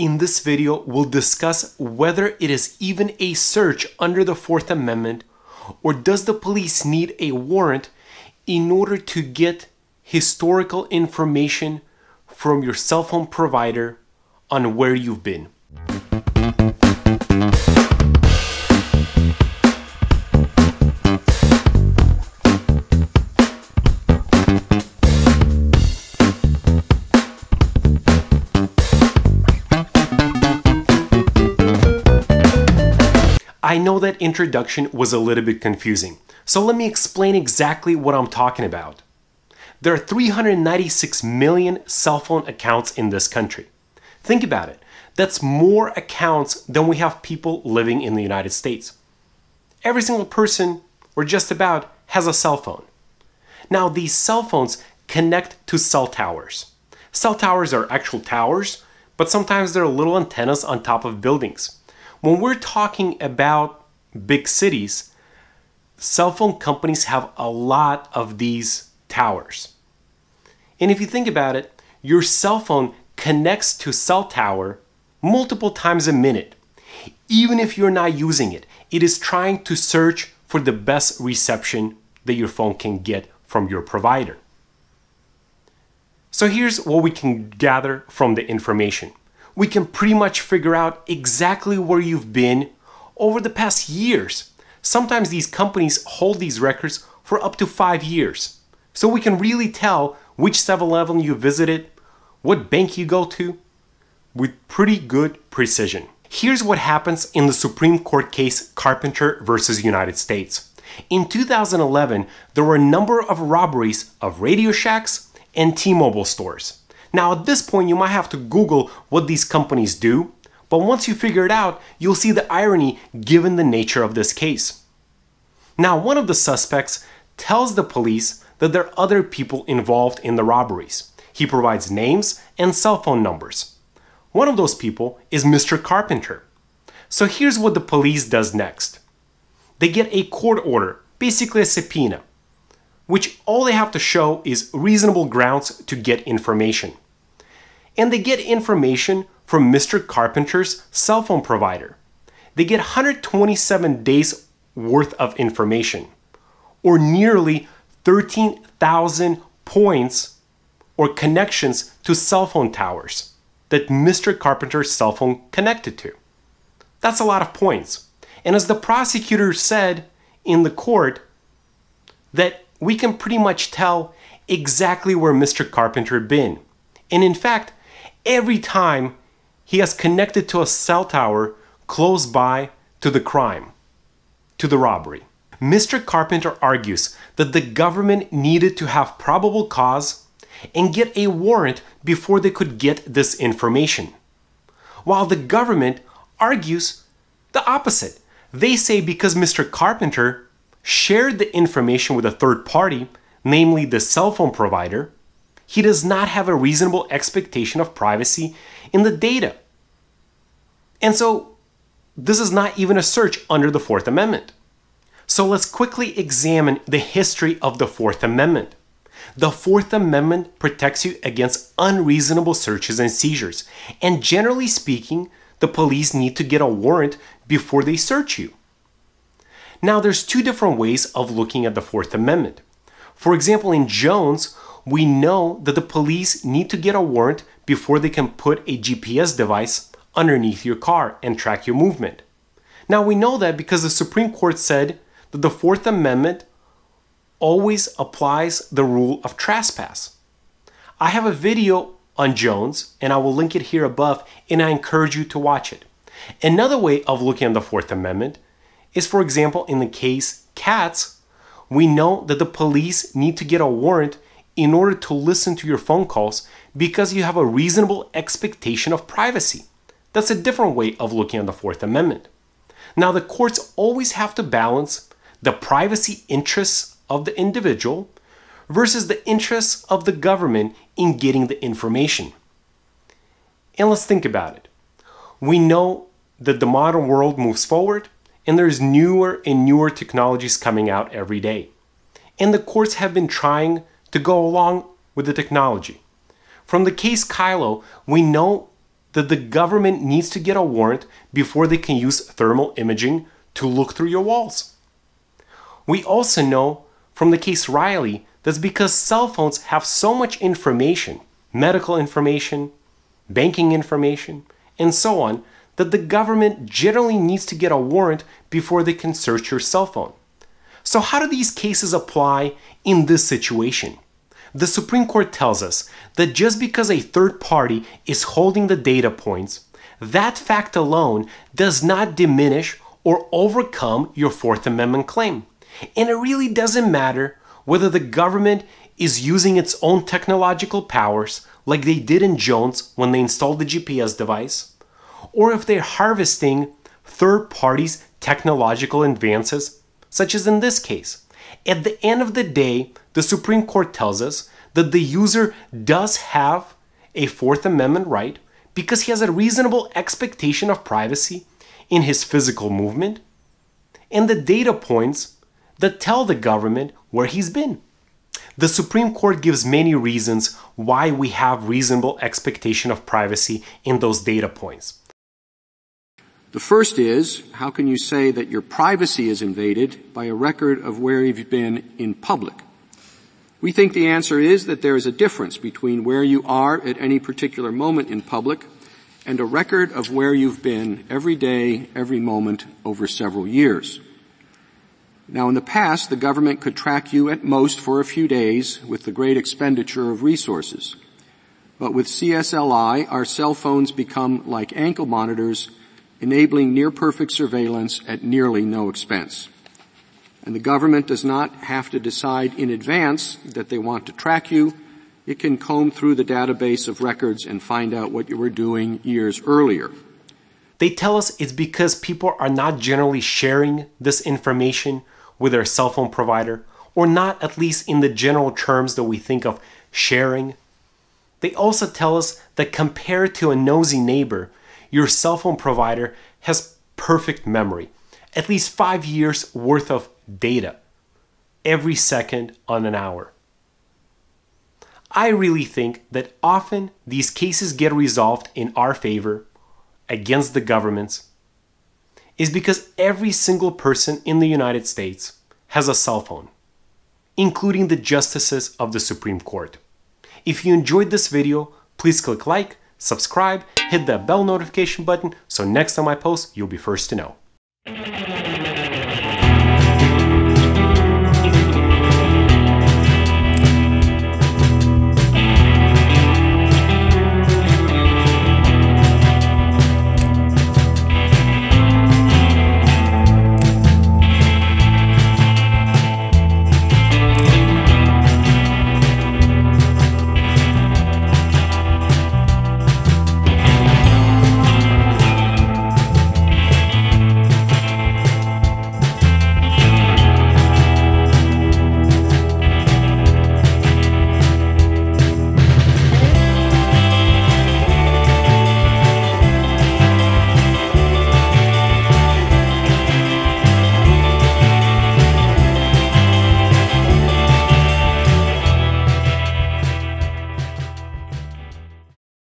In this video, we'll discuss whether it is even a search under the Fourth Amendment or does the police need a warrant in order to get historical information from your cell phone provider on where you've been. I know that introduction was a little bit confusing, so let me explain exactly what I'm talking about. There are 396 million cell phone accounts in this country. Think about it. That's more accounts than we have people living in the United States. Every single person, or just about, has a cell phone. Now, these cell phones connect to cell towers. Cell towers are actual towers, but sometimes they are little antennas on top of buildings. When we're talking about big cities, cell phone companies have a lot of these towers. And if you think about it, your cell phone connects to cell tower multiple times a minute. Even if you're not using it, it is trying to search for the best reception that your phone can get from your provider. So here's what we can gather from the information we can pretty much figure out exactly where you've been over the past years. Sometimes these companies hold these records for up to five years. So we can really tell which 7-Eleven you visited, what bank you go to, with pretty good precision. Here's what happens in the Supreme Court case Carpenter versus United States. In 2011, there were a number of robberies of Radio Shacks and T-Mobile stores. Now at this point you might have to Google what these companies do, but once you figure it out, you'll see the irony given the nature of this case. Now one of the suspects tells the police that there are other people involved in the robberies. He provides names and cell phone numbers. One of those people is Mr. Carpenter. So here's what the police does next. They get a court order, basically a subpoena, which all they have to show is reasonable grounds to get information. And they get information from Mr. Carpenter's cell phone provider. They get 127 days worth of information, or nearly 13,000 points or connections to cell phone towers that Mr. Carpenter's cell phone connected to. That's a lot of points. And as the prosecutor said in the court, that we can pretty much tell exactly where Mr. Carpenter had been. And in fact, every time he has connected to a cell tower close by to the crime, to the robbery. Mr. Carpenter argues that the government needed to have probable cause and get a warrant before they could get this information. While the government argues the opposite. They say because Mr. Carpenter shared the information with a third party, namely the cell phone provider, he does not have a reasonable expectation of privacy in the data. And so, this is not even a search under the Fourth Amendment. So, let's quickly examine the history of the Fourth Amendment. The Fourth Amendment protects you against unreasonable searches and seizures, and generally speaking, the police need to get a warrant before they search you. Now, there's two different ways of looking at the Fourth Amendment. For example, in Jones, we know that the police need to get a warrant before they can put a GPS device underneath your car and track your movement. Now, we know that because the Supreme Court said that the Fourth Amendment always applies the rule of trespass. I have a video on Jones, and I will link it here above, and I encourage you to watch it. Another way of looking at the Fourth Amendment is, for example, in the case cats, we know that the police need to get a warrant in order to listen to your phone calls because you have a reasonable expectation of privacy. That's a different way of looking at the Fourth Amendment. Now, the courts always have to balance the privacy interests of the individual versus the interests of the government in getting the information. And let's think about it. We know that the modern world moves forward and there's newer and newer technologies coming out every day. And the courts have been trying to go along with the technology. From the case Kylo, we know that the government needs to get a warrant before they can use thermal imaging to look through your walls. We also know from the case Riley that's because cell phones have so much information medical information, banking information, and so on that the government generally needs to get a warrant before they can search your cell phone. So, how do these cases apply in this situation? The Supreme Court tells us that just because a third party is holding the data points, that fact alone does not diminish or overcome your Fourth Amendment claim. And it really doesn't matter whether the government is using its own technological powers, like they did in Jones when they installed the GPS device, or if they're harvesting third parties' technological advances, such as in this case. At the end of the day, the Supreme Court tells us that the user does have a Fourth Amendment right because he has a reasonable expectation of privacy in his physical movement and the data points that tell the government where he's been. The Supreme Court gives many reasons why we have reasonable expectation of privacy in those data points. The first is, how can you say that your privacy is invaded by a record of where you've been in public? We think the answer is that there is a difference between where you are at any particular moment in public and a record of where you've been every day, every moment over several years. Now in the past, the government could track you at most for a few days with the great expenditure of resources. But with CSLI, our cell phones become like ankle monitors enabling near perfect surveillance at nearly no expense. And the government does not have to decide in advance that they want to track you. It can comb through the database of records and find out what you were doing years earlier. They tell us it's because people are not generally sharing this information with their cell phone provider, or not at least in the general terms that we think of sharing. They also tell us that compared to a nosy neighbor, your cell phone provider has perfect memory, at least five years worth of data every second on an hour. I really think that often these cases get resolved in our favor against the governments is because every single person in the United States has a cell phone, including the justices of the Supreme Court. If you enjoyed this video, please click like, subscribe, hit that bell notification button so next time I post, you'll be first to know.